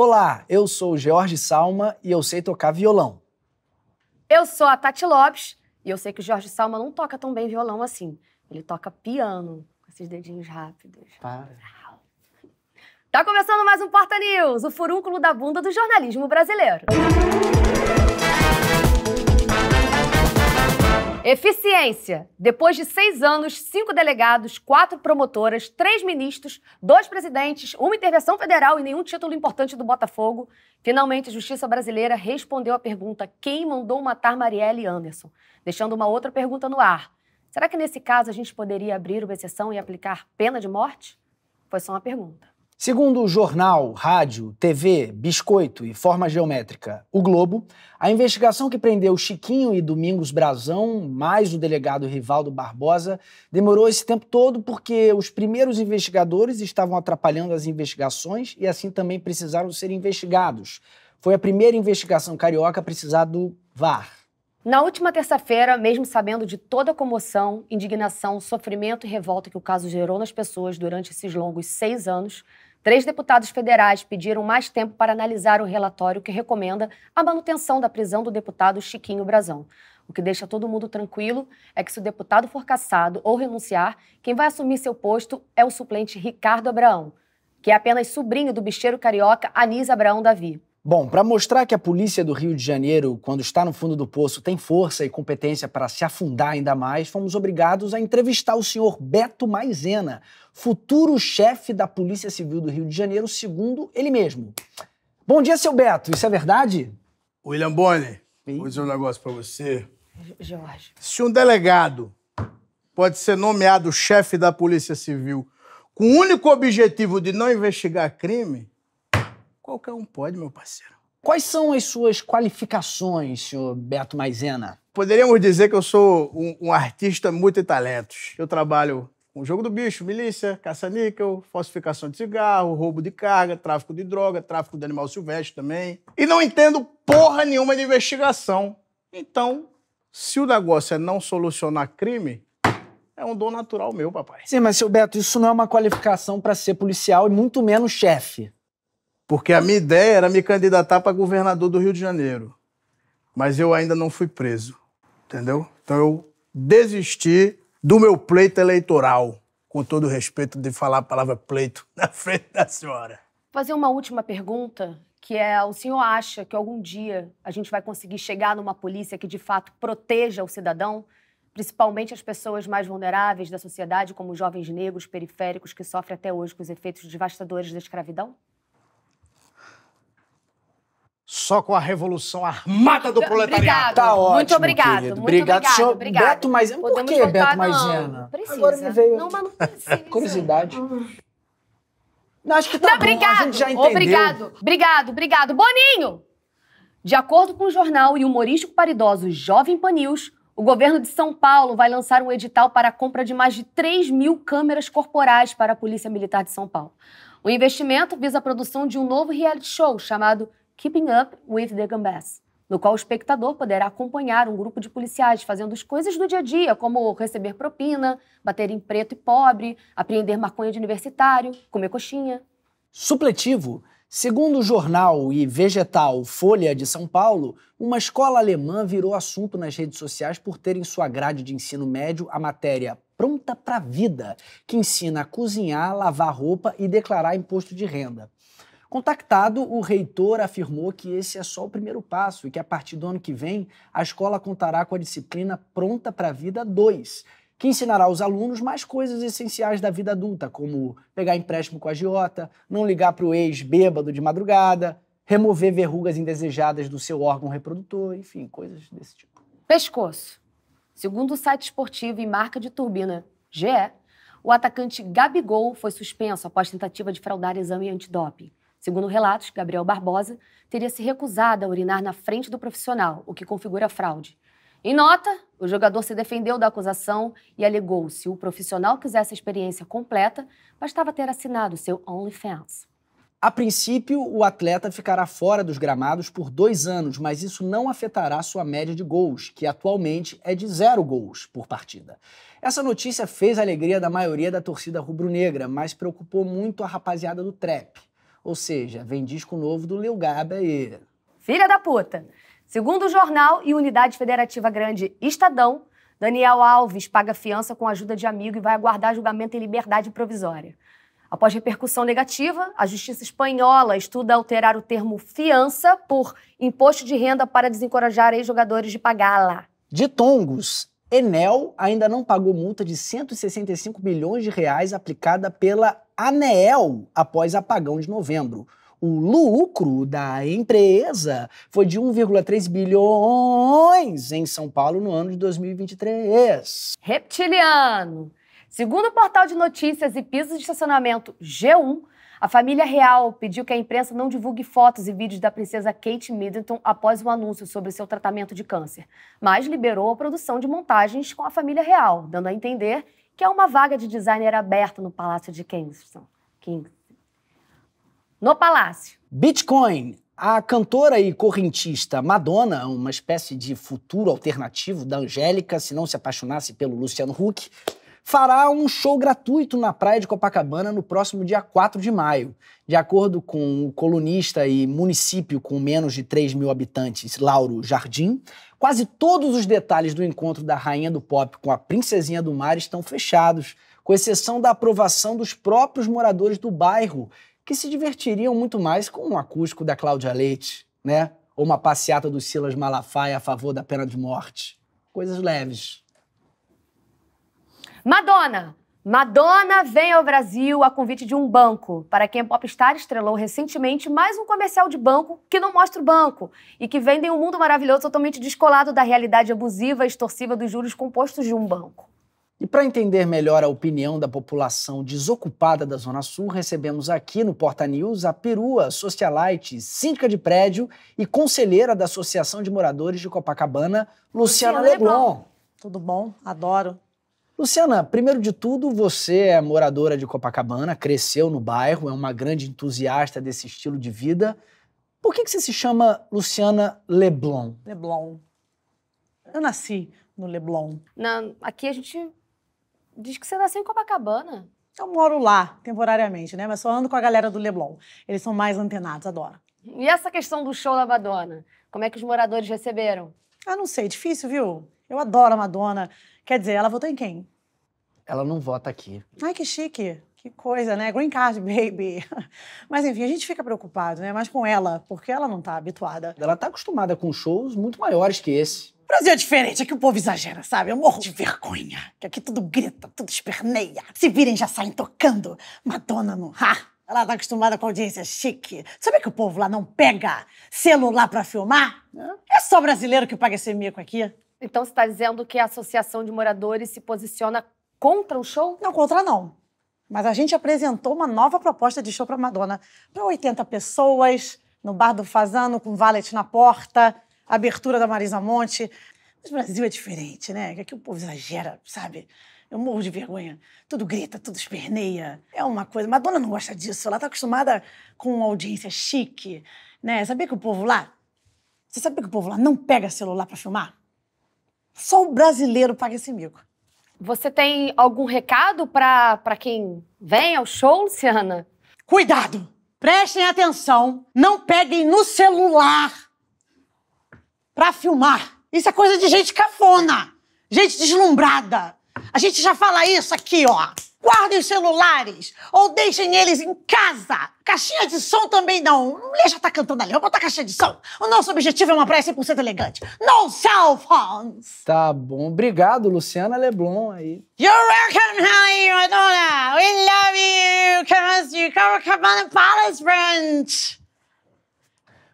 Olá, eu sou George Salma e eu sei tocar violão. Eu sou a Tati Lopes e eu sei que o Jorge Salma não toca tão bem violão assim. Ele toca piano, com esses dedinhos rápidos. Para. Tá começando mais um Porta News, o furúnculo da bunda do jornalismo brasileiro. Eficiência. Depois de seis anos, cinco delegados, quatro promotoras, três ministros, dois presidentes, uma intervenção federal e nenhum título importante do Botafogo, finalmente a justiça brasileira respondeu à pergunta quem mandou matar Marielle Anderson, deixando uma outra pergunta no ar. Será que nesse caso a gente poderia abrir uma exceção e aplicar pena de morte? Foi só uma pergunta. Segundo o jornal, rádio, TV, biscoito e forma geométrica O Globo, a investigação que prendeu Chiquinho e Domingos Brazão, mais o delegado Rivaldo Barbosa, demorou esse tempo todo porque os primeiros investigadores estavam atrapalhando as investigações e assim também precisaram ser investigados. Foi a primeira investigação carioca a precisar do VAR. Na última terça-feira, mesmo sabendo de toda a comoção, indignação, sofrimento e revolta que o caso gerou nas pessoas durante esses longos seis anos, Três deputados federais pediram mais tempo para analisar o relatório que recomenda a manutenção da prisão do deputado Chiquinho Brazão. O que deixa todo mundo tranquilo é que se o deputado for cassado ou renunciar, quem vai assumir seu posto é o suplente Ricardo Abraão, que é apenas sobrinho do bicheiro carioca Anis Abraão Davi. Bom, para mostrar que a polícia do Rio de Janeiro, quando está no fundo do poço, tem força e competência para se afundar ainda mais, fomos obrigados a entrevistar o senhor Beto Maisena, futuro chefe da Polícia Civil do Rio de Janeiro, segundo ele mesmo. Bom dia, seu Beto. Isso é verdade? William Bonner, Sim. vou dizer um negócio para você. Jorge. Se um delegado pode ser nomeado chefe da Polícia Civil com o único objetivo de não investigar crime, Qualquer um pode, meu parceiro. Quais são as suas qualificações, senhor Beto Maisena? Poderíamos dizer que eu sou um, um artista multitalentos. Eu trabalho com jogo do bicho, milícia, caça-níquel, falsificação de cigarro, roubo de carga, tráfico de droga, tráfico de animal silvestre também. E não entendo porra nenhuma de investigação. Então, se o negócio é não solucionar crime, é um dom natural meu, papai. Sim, mas, seu Beto, isso não é uma qualificação para ser policial e muito menos chefe. Porque a minha ideia era me candidatar para governador do Rio de Janeiro. Mas eu ainda não fui preso, entendeu? Então eu desisti do meu pleito eleitoral, com todo o respeito de falar a palavra pleito na frente da senhora. Fazer uma última pergunta, que é: o senhor acha que algum dia a gente vai conseguir chegar numa polícia que de fato proteja o cidadão? principalmente as pessoas mais vulneráveis da sociedade, como jovens negros periféricos que sofrem até hoje com os efeitos devastadores da escravidão? só com a revolução armada do proletariado. Obrigado. Tá ótimo, muito obrigado. Querido. Muito obrigado, obrigado, senhor obrigado. Beto Maisena. Por que Beto Maisena? Precisa. Agora me veio não, mas não precisa. curiosidade. Não, acho que tá não, bom, obrigado. a gente já entendeu. Obrigado, obrigado, obrigado. Boninho! De acordo com o jornal e humorístico para idosos Jovem Pan News, o governo de São Paulo vai lançar um edital para a compra de mais de 3 mil câmeras corporais para a Polícia Militar de São Paulo. O investimento visa a produção de um novo reality show chamado Keeping Up with the Gambas, no qual o espectador poderá acompanhar um grupo de policiais fazendo as coisas do dia a dia, como receber propina, bater em preto e pobre, apreender maconha de universitário, comer coxinha. Supletivo. Segundo o jornal e vegetal Folha de São Paulo, uma escola alemã virou assunto nas redes sociais por ter em sua grade de ensino médio a matéria Pronta para Vida, que ensina a cozinhar, lavar roupa e declarar imposto de renda. Contactado, o reitor afirmou que esse é só o primeiro passo e que a partir do ano que vem a escola contará com a disciplina Pronta para a Vida 2, que ensinará aos alunos mais coisas essenciais da vida adulta, como pegar empréstimo com a agiota, não ligar para o ex bêbado de madrugada, remover verrugas indesejadas do seu órgão reprodutor, enfim, coisas desse tipo. Pescoço. Segundo o site esportivo e marca de turbina GE, o atacante Gabigol foi suspenso após tentativa de fraudar exame antidoping. Segundo relatos, Gabriel Barbosa teria se recusado a urinar na frente do profissional, o que configura fraude. Em nota, o jogador se defendeu da acusação e alegou se o profissional quisesse a experiência completa, bastava ter assinado seu OnlyFans. A princípio, o atleta ficará fora dos gramados por dois anos, mas isso não afetará sua média de gols, que atualmente é de zero gols por partida. Essa notícia fez a alegria da maioria da torcida rubro-negra, mas preocupou muito a rapaziada do trap. Ou seja, vem disco novo do Lil Gabe aí. Filha da puta! Segundo o jornal e unidade federativa grande Estadão, Daniel Alves paga fiança com ajuda de amigo e vai aguardar julgamento em liberdade provisória. Após repercussão negativa, a justiça espanhola estuda alterar o termo fiança por imposto de renda para desencorajar ex-jogadores de pagá-la. De tongos, Enel ainda não pagou multa de 165 milhões de reais aplicada pela ANEEL após apagão de novembro. O lucro da empresa foi de 1,3 bilhões em São Paulo no ano de 2023. Reptiliano. Segundo o portal de notícias e pisos de estacionamento G1, a família real pediu que a imprensa não divulgue fotos e vídeos da princesa Kate Middleton após o um anúncio sobre seu tratamento de câncer, mas liberou a produção de montagens com a família real, dando a entender que é uma vaga de designer aberta no Palácio de Kensington. No Palácio. Bitcoin. A cantora e correntista Madonna, uma espécie de futuro alternativo da Angélica, se não se apaixonasse pelo Luciano Huck, fará um show gratuito na praia de Copacabana no próximo dia 4 de maio. De acordo com o colunista e município com menos de 3 mil habitantes, Lauro Jardim, Quase todos os detalhes do encontro da rainha do pop com a princesinha do mar estão fechados, com exceção da aprovação dos próprios moradores do bairro, que se divertiriam muito mais com um acústico da Cláudia Leite, né? Ou uma passeata do Silas Malafaia a favor da pena de morte. Coisas leves. Madonna Madonna vem ao Brasil a convite de um banco. Para quem a Popstar estrelou recentemente mais um comercial de banco que não mostra o banco e que vendem um mundo maravilhoso totalmente descolado da realidade abusiva e extorsiva dos juros compostos de um banco. E para entender melhor a opinião da população desocupada da Zona Sul, recebemos aqui no Porta News a perua socialite, síndica de prédio e conselheira da Associação de Moradores de Copacabana, Luciana, Luciana Leblon. Leblon. Tudo bom? Adoro Luciana, primeiro de tudo, você é moradora de Copacabana, cresceu no bairro, é uma grande entusiasta desse estilo de vida. Por que, que você se chama Luciana Leblon? Leblon. Eu nasci no Leblon. Na, aqui a gente diz que você nasceu em Copacabana. Eu moro lá, temporariamente, né? Mas só ando com a galera do Leblon. Eles são mais antenados, adoro. E essa questão do show da Madonna? Como é que os moradores receberam? Ah, não sei, difícil, viu? Eu adoro a Madonna. Quer dizer, ela votou em quem? Ela não vota aqui. Ai, que chique. Que coisa, né? Green card, baby. Mas enfim, a gente fica preocupado, né? Mas com ela, porque ela não tá habituada. Ela tá acostumada com shows muito maiores que esse. O Brasil é diferente, é que o povo exagera, sabe? Eu morro de vergonha. Que aqui tudo grita, tudo esperneia. Se virem, já saem tocando. Madonna no. Ha! Ela tá acostumada com audiência chique. Sabe que o povo lá não pega celular para filmar? É só brasileiro que paga esse mico aqui. Então você está dizendo que a Associação de Moradores se posiciona contra o show? Não, contra não. Mas a gente apresentou uma nova proposta de show para Madonna. Para 80 pessoas, no Bar do Fazano, com valet na porta, abertura da Marisa Monte. Mas o Brasil é diferente, né? Aqui é o povo exagera, sabe? Eu morro de vergonha. Tudo grita, tudo esperneia. É uma coisa. Madonna não gosta disso. Ela está acostumada com uma audiência chique, né? Sabia que o povo lá. Você sabia que o povo lá não pega celular para filmar? Só o brasileiro paga esse mico. Você tem algum recado para quem vem ao show, Luciana? Cuidado! Prestem atenção, não peguem no celular para filmar. Isso é coisa de gente cafona, gente deslumbrada. A gente já fala isso aqui, ó. Guardem os celulares ou deixem eles em casa. Caixinha de som também não. A mulher já tá cantando ali. Vamos botar caixinha de som. O nosso objetivo é uma praia 100% elegante. No cell phones. Tá bom. Obrigado, Luciana Leblon aí. You're welcome, honey, Madonna. We love you. Cause you come Cabana Palace Branch.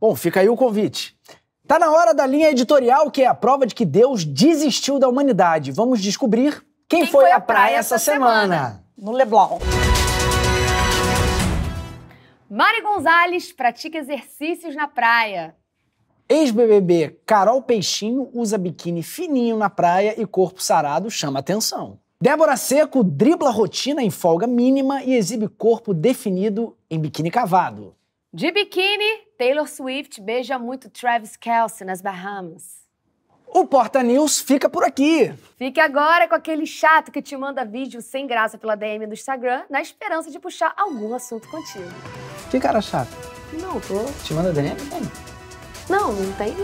Bom, fica aí o convite. Tá na hora da linha editorial, que é a prova de que Deus desistiu da humanidade. Vamos descobrir quem, Quem foi, foi à praia, praia essa semana? semana? No Leblon. Mari Gonzalez pratica exercícios na praia. Ex-BBB Carol Peixinho usa biquíni fininho na praia e corpo sarado chama atenção. Débora Seco dribla rotina em folga mínima e exibe corpo definido em biquíni cavado. De biquíni, Taylor Swift beija muito Travis Kelce nas Bahamas. O Porta News fica por aqui. Fique agora com aquele chato que te manda vídeo sem graça pela DM do Instagram, na esperança de puxar algum assunto contigo. Que cara chato? Não, tô. Te manda DM? Tem. Não, não tem.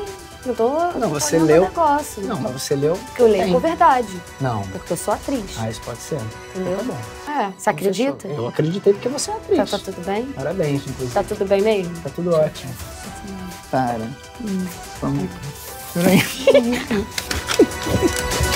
Não tô. Não, você leu. Negócio. Não, mas você leu. Que eu leio tem. com verdade. Não. Porque eu sou atriz. Ah, isso pode ser. Entendeu? Então tá bom. É, você então acredita? Eu acreditei porque você é atriz. Tá, tá tudo bem? Parabéns, inclusive. Tá tudo bem mesmo? Tá tudo ótimo. Tá tudo bem. Para. Hum. Vamos. 对。